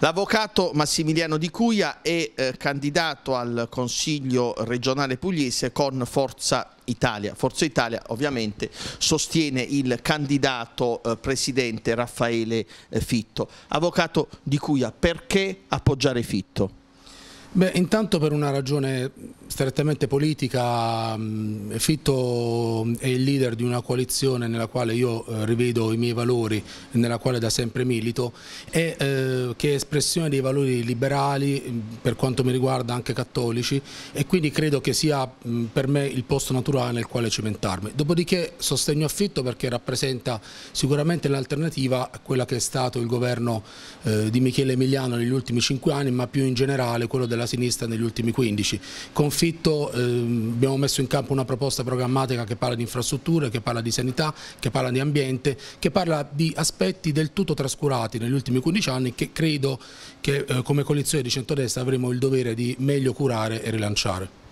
L'avvocato Massimiliano Di Cuia è eh, candidato al Consiglio regionale pugliese con Forza Italia. Forza Italia ovviamente sostiene il candidato eh, presidente Raffaele eh, Fitto. Avvocato Di Cuia, perché appoggiare Fitto? Beh, intanto per una ragione strettamente politica, mm, Fitto è il leader di una coalizione nella quale io eh, rivedo i miei valori, nella quale da sempre milito e eh, che è espressione dei valori liberali, mm, per quanto mi riguarda anche cattolici e quindi credo che sia mm, per me il posto naturale nel quale cimentarmi. Dopodiché sostegno Fitto perché rappresenta sicuramente l'alternativa a quella che è stato il governo eh, di Michele Emiliano negli ultimi cinque anni, ma più in generale quello della della sinistra negli ultimi 15. Confitto ehm, abbiamo messo in campo una proposta programmatica che parla di infrastrutture, che parla di sanità, che parla di ambiente, che parla di aspetti del tutto trascurati negli ultimi 15 anni che credo che eh, come coalizione di centrodestra avremo il dovere di meglio curare e rilanciare.